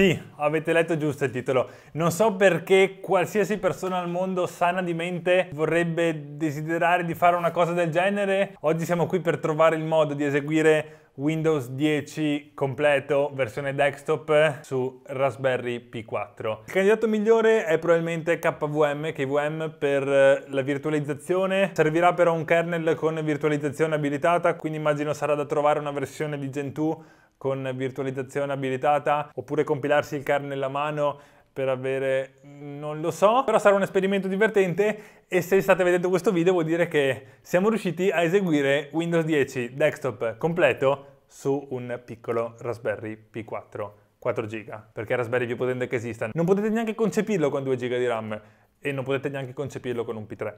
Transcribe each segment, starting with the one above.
Sì, avete letto giusto il titolo. Non so perché qualsiasi persona al mondo sana di mente vorrebbe desiderare di fare una cosa del genere. Oggi siamo qui per trovare il modo di eseguire Windows 10 completo, versione desktop, su Raspberry P4. Il candidato migliore è probabilmente KVM, KVM per eh, la virtualizzazione. Servirà però un kernel con virtualizzazione abilitata, quindi immagino sarà da trovare una versione di Gentoo con virtualizzazione abilitata oppure compilarsi il car nella mano per avere non lo so però sarà un esperimento divertente e se state vedendo questo video vuol dire che siamo riusciti a eseguire Windows 10 desktop completo su un piccolo Raspberry P4 4 giga perché è il Raspberry più potente che esista non potete neanche concepirlo con 2 giga di RAM e non potete neanche concepirlo con un P3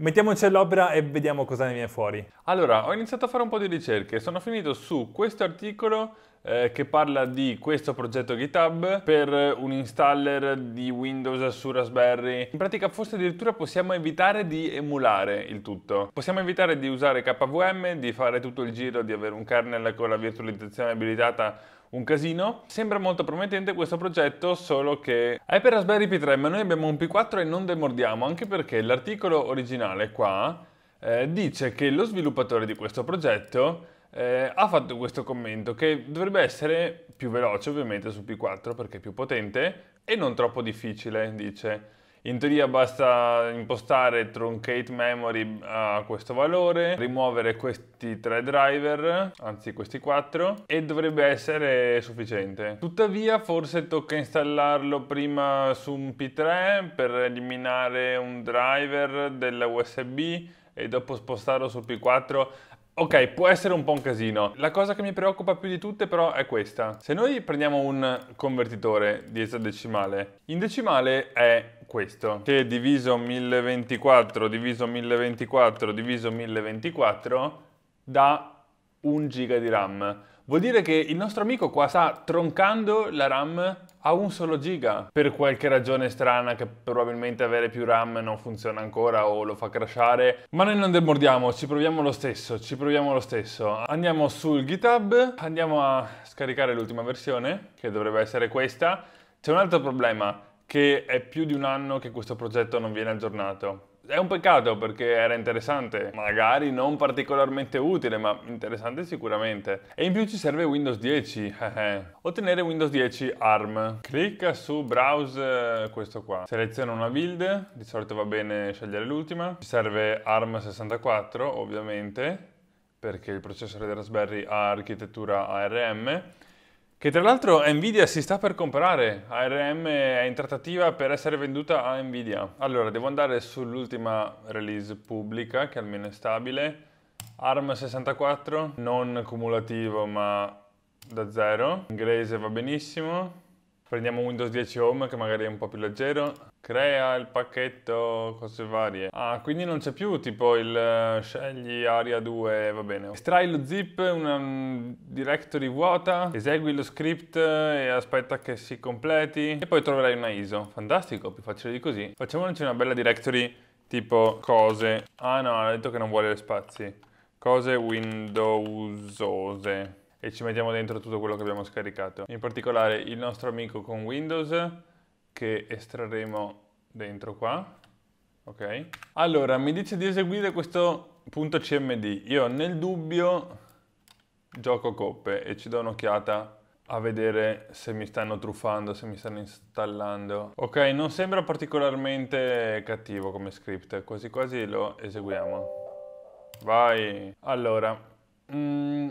Mettiamoci all'opera e vediamo cosa ne viene fuori. Allora, ho iniziato a fare un po' di ricerche, sono finito su questo articolo eh, che parla di questo progetto GitHub per un installer di Windows su Raspberry. In pratica forse addirittura possiamo evitare di emulare il tutto. Possiamo evitare di usare KVM, di fare tutto il giro, di avere un kernel con la virtualizzazione abilitata un casino. Sembra molto promettente questo progetto, solo che è per Raspberry Pi 3, ma noi abbiamo un P4 e non demordiamo, anche perché l'articolo originale qua eh, dice che lo sviluppatore di questo progetto eh, ha fatto questo commento che dovrebbe essere più veloce ovviamente su P4 perché è più potente e non troppo difficile, dice. In teoria basta impostare truncate memory eh, a questo valore, rimuovere questi tre driver, anzi questi quattro, e dovrebbe essere sufficiente. Tuttavia forse tocca installarlo prima su un P3 per eliminare un driver della USB e dopo spostarlo sul P4 Ok, può essere un po' un casino. La cosa che mi preoccupa più di tutte però è questa. Se noi prendiamo un convertitore di esadecimale, in decimale è questo, che diviso 1024 diviso 1024 diviso 1024 dà 1 giga di RAM. Vuol dire che il nostro amico qua sta troncando la RAM a un solo giga per qualche ragione strana che probabilmente avere più RAM non funziona ancora o lo fa crashare ma noi non demordiamo ci proviamo lo stesso ci proviamo lo stesso andiamo sul github andiamo a scaricare l'ultima versione che dovrebbe essere questa c'è un altro problema che è più di un anno che questo progetto non viene aggiornato è un peccato perché era interessante, magari non particolarmente utile, ma interessante sicuramente. E in più ci serve Windows 10. Eh. Ottenere Windows 10 ARM. Clicca su Browse eh, questo qua. Seleziona una build, di solito va bene scegliere l'ultima. Ci serve ARM 64, ovviamente, perché il processore di Raspberry ha architettura ARM che tra l'altro Nvidia si sta per comprare, ARM è in trattativa per essere venduta a Nvidia. Allora, devo andare sull'ultima release pubblica, che almeno è stabile. ARM 64, non cumulativo ma da zero. Inglese va benissimo. Prendiamo Windows 10 Home che magari è un po' più leggero. Crea il pacchetto, cose varie. Ah, quindi non c'è più tipo il eh, scegli aria 2, va bene. Estrai lo zip, una um, directory vuota, esegui lo script eh, e aspetta che si completi e poi troverai una ISO. Fantastico, più facile di così. Facciamoci una bella directory tipo cose. Ah no, ha detto che non vuole spazi. Cose windowsose e ci mettiamo dentro tutto quello che abbiamo scaricato. In particolare il nostro amico con Windows che estrarremo dentro qua. Ok? Allora, mi dice di eseguire questo punto .cmd. Io nel dubbio gioco coppe e ci do un'occhiata a vedere se mi stanno truffando, se mi stanno installando. Ok, non sembra particolarmente cattivo come script, quasi quasi lo eseguiamo. Vai! Allora, mm,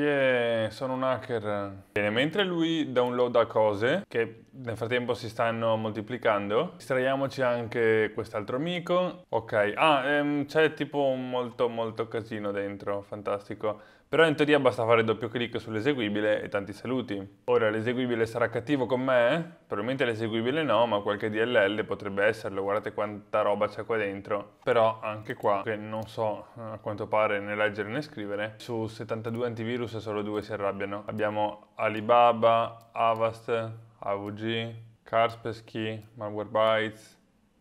Yeah, sono un hacker. Bene, mentre lui downloada cose che nel frattempo si stanno moltiplicando, estraiamoci anche quest'altro amico. Ok, ah, ehm, c'è tipo un molto molto casino dentro, fantastico. Però in teoria basta fare doppio clic sull'eseguibile e tanti saluti. Ora l'eseguibile sarà cattivo con me? Probabilmente l'eseguibile no, ma qualche DLL potrebbe esserlo, guardate quanta roba c'è qua dentro. Però anche qua, che non so a quanto pare né leggere né scrivere, su 72 antivirus solo due si arrabbiano. Abbiamo Alibaba, Avast, AVG, Kaspersky, Malwarebytes,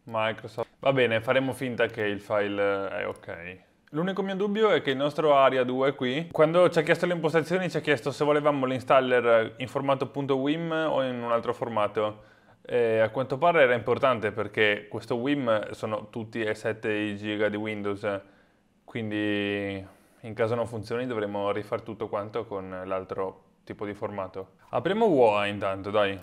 Microsoft. Va bene, faremo finta che il file è ok. L'unico mio dubbio è che il nostro Aria 2 qui, quando ci ha chiesto le impostazioni ci ha chiesto se volevamo l'installer in formato .wim o in un altro formato. E a quanto pare era importante perché questo WIM sono tutti e 7 giga di Windows, quindi in caso non funzioni dovremo rifare tutto quanto con l'altro tipo di formato. Apriamo WOA intanto, dai.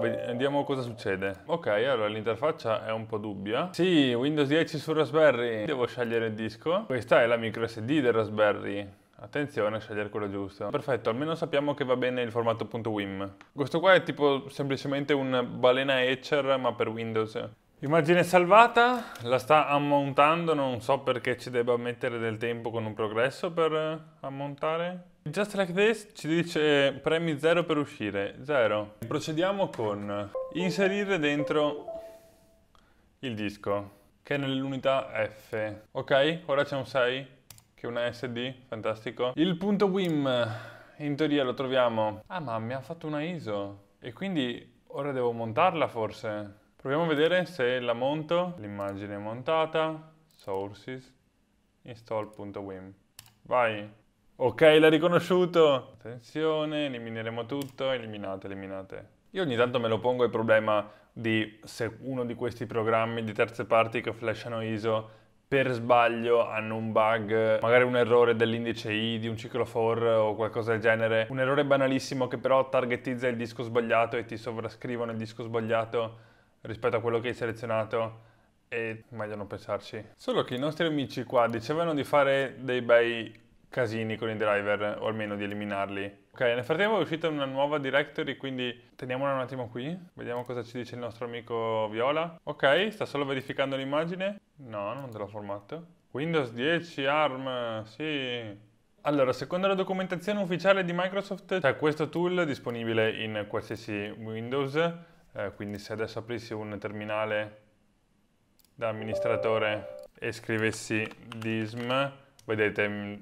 Vediamo cosa succede. Ok, allora l'interfaccia è un po' dubbia. Sì, Windows 10 su Raspberry. Devo scegliere il disco. Questa è la micro SD del Raspberry. Attenzione a scegliere quello giusto. Perfetto, almeno sappiamo che va bene il formato .wim. Questo qua è tipo semplicemente un balena etcher ma per Windows. Immagine salvata, la sta ammontando, non so perché ci debba mettere del tempo con un progresso per ammontare. Just Like This ci dice premi 0 per uscire, 0. Procediamo con inserire dentro il disco, che è nell'unità F. Ok, ora c'è un 6, che è una SD, fantastico. Il punto WIM, in teoria lo troviamo... Ah, ma mi ha fatto una ISO, e quindi ora devo montarla forse. Proviamo a vedere se la monto. L'immagine è montata, sources, install.wim. Vai, Ok, l'ha riconosciuto. Attenzione, elimineremo tutto. Eliminate, eliminate. Io ogni tanto me lo pongo il problema di se uno di questi programmi di terze parti che flashano ISO per sbaglio hanno un bug, magari un errore dell'indice I di un ciclo for o qualcosa del genere, un errore banalissimo che però targetizza il disco sbagliato e ti sovrascrivono il disco sbagliato rispetto a quello che hai selezionato e meglio non pensarci. Solo che i nostri amici qua dicevano di fare dei bei casini con i driver o almeno di eliminarli. Ok, nel frattempo è uscita una nuova directory, quindi teniamola un attimo qui. Vediamo cosa ci dice il nostro amico Viola. Ok, sta solo verificando l'immagine. No, non te l'ho formato. Windows 10 ARM, sì. Allora, secondo la documentazione ufficiale di Microsoft, c'è questo tool disponibile in qualsiasi Windows, eh, quindi se adesso aprissi un terminale da amministratore e scrivessi dism, vedete mm,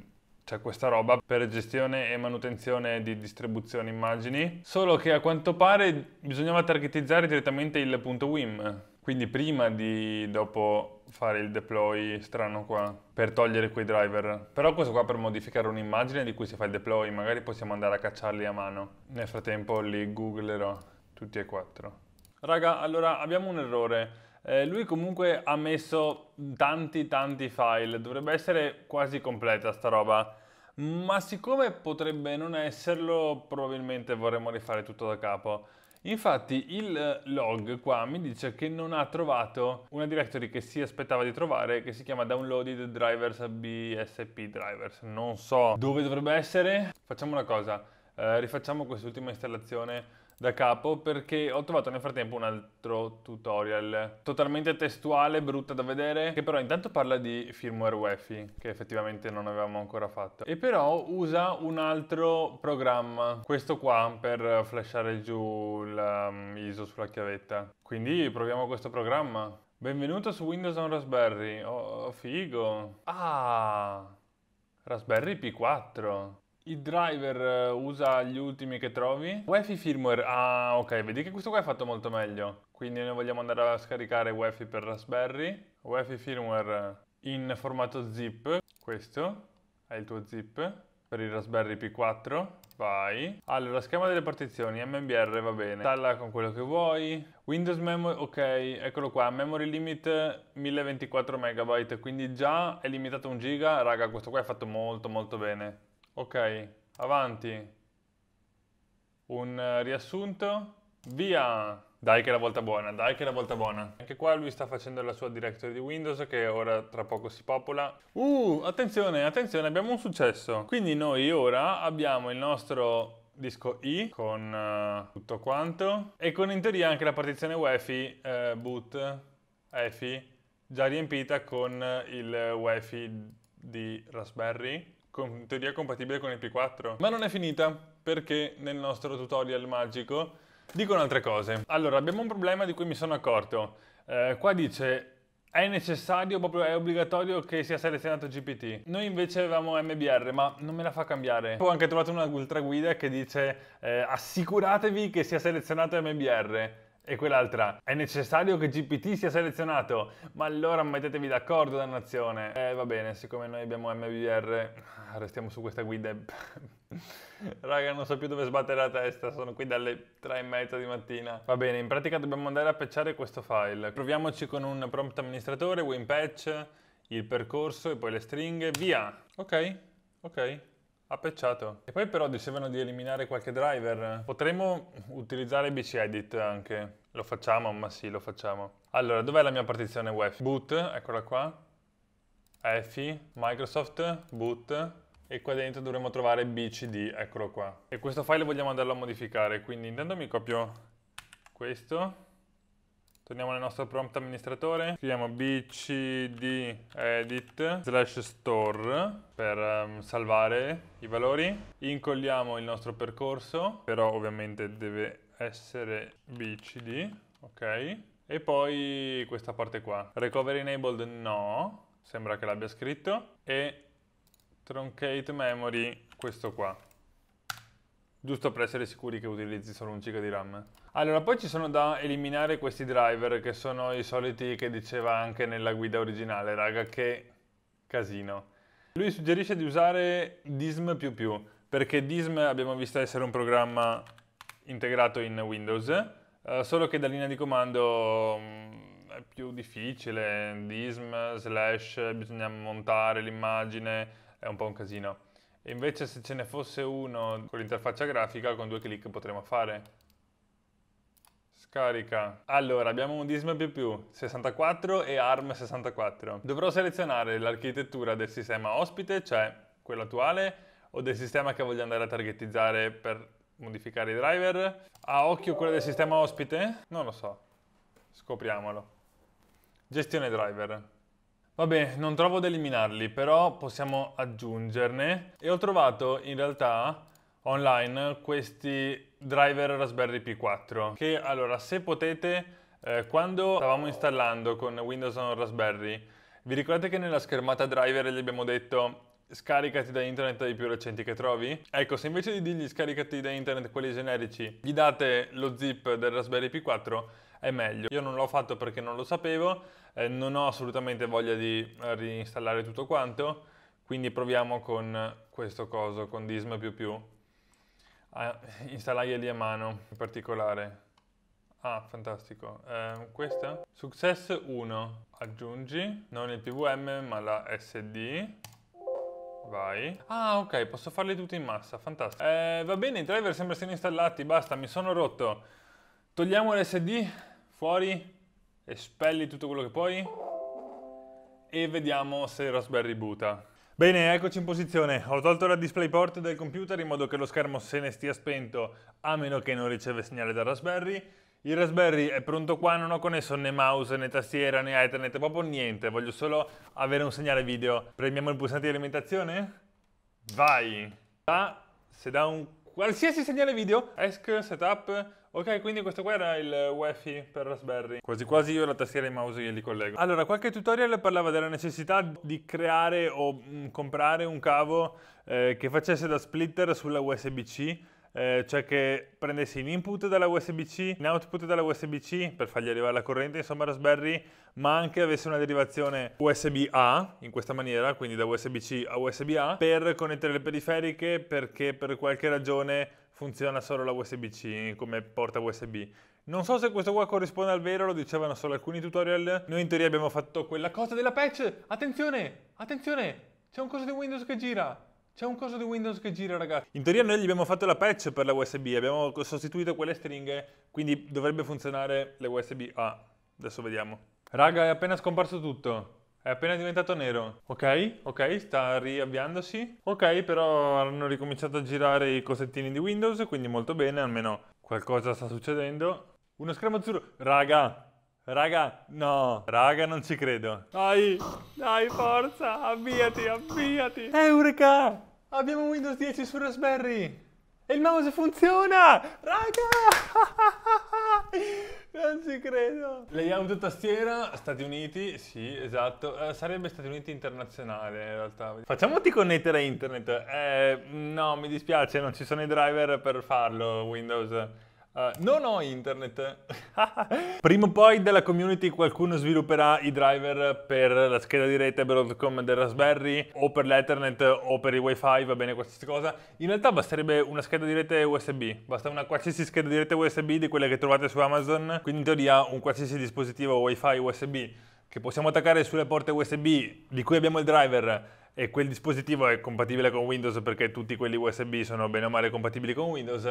c'è questa roba per gestione e manutenzione di distribuzione immagini, solo che a quanto pare bisognava targetizzare direttamente il punto WIM, quindi prima di dopo fare il deploy strano qua per togliere quei driver. Però questo qua per modificare un'immagine di cui si fa il deploy, magari possiamo andare a cacciarli a mano. Nel frattempo li googlerò tutti e quattro. Raga, allora abbiamo un errore. Eh, lui comunque ha messo tanti tanti file, dovrebbe essere quasi completa sta roba, ma siccome potrebbe non esserlo, probabilmente vorremmo rifare tutto da capo. Infatti il log qua mi dice che non ha trovato una directory che si aspettava di trovare che si chiama downloaded drivers bsp drivers. Non so dove dovrebbe essere. Facciamo una cosa, eh, rifacciamo quest'ultima installazione da capo perché ho trovato nel frattempo un altro tutorial totalmente testuale, brutta da vedere, che però intanto parla di firmware UEFI, che effettivamente non avevamo ancora fatto. E però usa un altro programma, questo qua, per flashare giù l'ISO um, sulla chiavetta. Quindi proviamo questo programma. Benvenuto su Windows on Raspberry. Oh, figo. Ah, Raspberry P4. Il driver eh, usa gli ultimi che trovi. Wi-Fi firmware. Ah, ok, vedi che questo qua è fatto molto meglio. Quindi noi vogliamo andare a scaricare Wi-Fi per Raspberry. Wi-Fi firmware in formato zip. Questo è il tuo zip per il Raspberry P4. Vai. Allora, schema delle partizioni, MBR va bene. Talla con quello che vuoi. Windows Memory, ok, eccolo qua. Memory limit 1024 MB, quindi già è limitato un giga. Raga, questo qua è fatto molto molto bene. Ok, avanti. Un eh, riassunto. Via! Dai che è la volta buona, dai che è la volta buona. Anche qua lui sta facendo la sua directory di Windows che ora tra poco si popola. Uh, attenzione, attenzione, abbiamo un successo. Quindi noi ora abbiamo il nostro disco I con uh, tutto quanto e con in teoria anche la partizione UEFI uh, eh, boot EFI già riempita con il UEFI di Raspberry in teoria compatibile con il P4. Ma non è finita, perché nel nostro tutorial magico dicono altre cose. Allora, abbiamo un problema di cui mi sono accorto. Eh, qua dice è necessario, proprio è obbligatorio che sia selezionato GPT. Noi invece avevamo MBR, ma non me la fa cambiare. Ho anche trovato una ultra guida che dice eh, assicuratevi che sia selezionato MBR. E quell'altra, è necessario che GPT sia selezionato, ma allora mettetevi d'accordo dannazione. Eh va bene, siccome noi abbiamo MVR, ah, restiamo su questa guida. Raga, non so più dove sbattere la testa, sono qui dalle 3 e mezza di mattina. Va bene, in pratica dobbiamo andare a patchare questo file. Proviamoci con un prompt amministratore, winpatch, il percorso e poi le stringhe, via. Ok, ok. Ha pecciato. E poi però dicevano di eliminare qualche driver. Potremmo utilizzare BC Edit anche. Lo facciamo? Ma sì, lo facciamo. Allora, dov'è la mia partizione WEF? Boot, eccola qua. EFI, Microsoft, Boot. E qua dentro dovremmo trovare BCD, eccolo qua. E questo file vogliamo andarlo a modificare, quindi intanto mi copio questo. Torniamo nel nostro prompt amministratore, scriviamo bcd edit slash store, salvare i valori, incolliamo il nostro percorso, però ovviamente deve essere bcd, ok? E poi questa parte qua. Recovery enabled no, sembra che l'abbia scritto. E truncate memory questo qua. Giusto per essere sicuri che utilizzi solo un ciclo di RAM. Allora, poi ci sono da eliminare questi driver che sono i soliti che diceva anche nella guida originale, raga, che casino. Lui suggerisce di usare DISM++, perché DISM abbiamo visto essere un programma integrato in Windows, eh, solo che da linea di comando mh, mm, è più difficile, DISM, slash, bisogna montare l'immagine, è un po' un casino. E invece se ce ne fosse uno con l'interfaccia grafica, con due clic potremmo fare Scarica. Allora, abbiamo un DISM più 64 e ARM 64. Dovrò selezionare l'architettura del sistema ospite, cioè quello attuale, o del sistema che voglio andare a targetizzare per modificare i driver. A occhio quella del sistema ospite? Non lo so. Scopriamolo. Gestione driver. Vabbè, non trovo ad eliminarli, però possiamo aggiungerne. E ho trovato in realtà online questi driver Raspberry Pi 4 che allora se potete eh, quando stavamo installando con Windows on Raspberry vi ricordate che nella schermata driver gli abbiamo detto scaricati da internet i più recenti che trovi? Ecco, se invece di dirgli scaricati da internet quelli generici, gli date lo zip del Raspberry Pi 4, è meglio. Io non l'ho fatto perché non lo sapevo, eh, non ho assolutamente voglia di eh, reinstallare tutto quanto, quindi proviamo con questo coso, con Dism++ a ah, installarglieli a mano in particolare. Ah, fantastico. Eh, questa? Success 1. Aggiungi, non il PVM ma la SD. Vai. Ah, ok, posso farli tutti in massa, fantastico. Eh, va bene, i driver sembra siano installati, basta, mi sono rotto. Togliamo l'SD fuori, espelli tutto quello che puoi e vediamo se Raspberry buta. Bene, eccoci in posizione. Ho tolto la DisplayPort del computer in modo che lo schermo se ne stia spento, a meno che non riceve segnale da Raspberry. Il Raspberry è pronto qua, non ho connesso né mouse, né tastiera, né Ethernet, proprio niente. Voglio solo avere un segnale video. Premiamo il pulsante di alimentazione? Vai! Da, ah, se da un qualsiasi segnale video, ESC, setup, Ok, quindi questo qua era il Wi-Fi per Raspberry. Quasi quasi io la tastiera e il mouse glieli collego. Allora, qualche tutorial parlava della necessità di creare o mh, mm, comprare un cavo eh, che facesse da splitter sulla USB-C eh, cioè che prendesse in input dalla USB-C, in output dalla USB-C per fargli arrivare la corrente, insomma Raspberry, ma anche avesse una derivazione USB-A in questa maniera, quindi da USB-C a USB-A, per connettere le periferiche perché per qualche ragione funziona solo la USB-C come porta USB. Non so se questo qua corrisponde al vero, lo dicevano solo alcuni tutorial. Noi in teoria abbiamo fatto quella cosa della patch. Attenzione, attenzione, c'è un coso di Windows che gira. C'è un coso di Windows che gira, ragazzi. In teoria noi gli abbiamo fatto la patch per la USB, abbiamo sostituito quelle stringhe, quindi dovrebbe funzionare la USB A. Ah, adesso vediamo. Raga, è appena scomparso tutto. È appena diventato nero. Ok, ok, sta riavviandosi. Ok, però hanno ricominciato a girare i cosettini di Windows, quindi molto bene, almeno qualcosa sta succedendo. Uno schermo azzurro. Raga, raga, no, raga, non ci credo. Dai, dai, forza, avviati, avviati. Eureka, abbiamo Windows 10 su Raspberry. E il mouse funziona! Raga! Non ci credo. Layout tastiera, Stati Uniti, sì, esatto. Eh, sarebbe Stati Uniti internazionale in realtà. Facciamoti connettere a internet. Eh, no, mi dispiace, non ci sono i driver per farlo, Windows. Uh, non ho internet. Prima o poi della community qualcuno svilupperà i driver per la scheda di rete Broadcom del Raspberry o per l'Ethernet o per il WiFi, va bene qualsiasi cosa. In realtà basterebbe una scheda di rete USB, basta una qualsiasi scheda di rete USB di quelle che trovate su Amazon, quindi in teoria un qualsiasi dispositivo WiFi USB che possiamo attaccare sulle porte USB di cui abbiamo il driver e quel dispositivo è compatibile con Windows perché tutti quelli USB sono bene o male compatibili con Windows,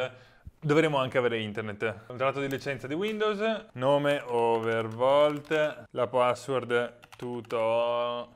dovremo anche avere internet. Contratto di licenza di Windows, nome overvolt, la password tutto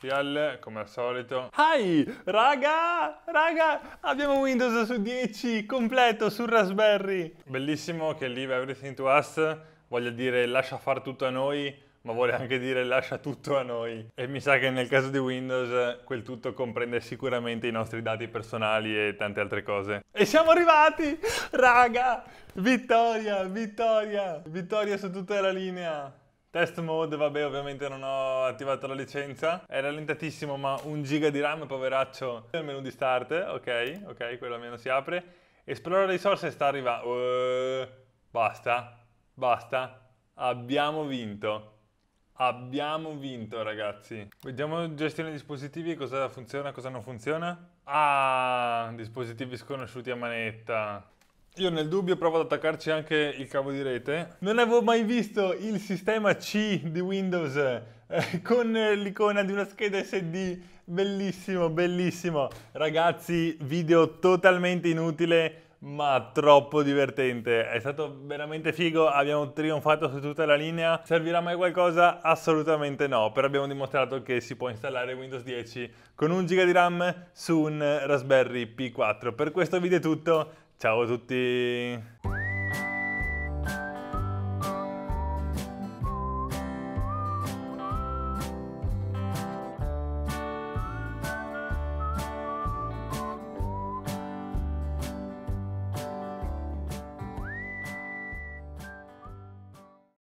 PL come al solito. Hi! Raga! Raga! Abbiamo Windows su 10 completo su Raspberry. Bellissimo che Leave Everything to Us voglia dire lascia fare tutto a noi ma vuole anche dire lascia tutto a noi. E mi sa che nel caso di Windows quel tutto comprende sicuramente i nostri dati personali e tante altre cose. E siamo arrivati! Raga! Vittoria, vittoria, vittoria su tutta la linea. Test mode, vabbè ovviamente non ho attivato la licenza, è rallentatissimo ma un giga di RAM poveraccio. Il menu di start, ok, ok, quello almeno si apre. Esplora le risorse sta arrivando. Uh, basta, basta, abbiamo vinto. Abbiamo vinto ragazzi. Vediamo gestione dei dispositivi, cosa funziona, cosa non funziona. Ah, dispositivi sconosciuti a manetta. Io nel dubbio provo ad attaccarci anche il cavo di rete. Non avevo mai visto il sistema C di Windows eh, con l'icona di una scheda SD. Bellissimo, bellissimo. Ragazzi, video totalmente inutile ma troppo divertente. È stato veramente figo, abbiamo trionfato su tutta la linea. Servirà mai qualcosa? Assolutamente no, però abbiamo dimostrato che si può installare Windows 10 con un giga di RAM su un Raspberry p 4. Per questo video è tutto, ciao a tutti!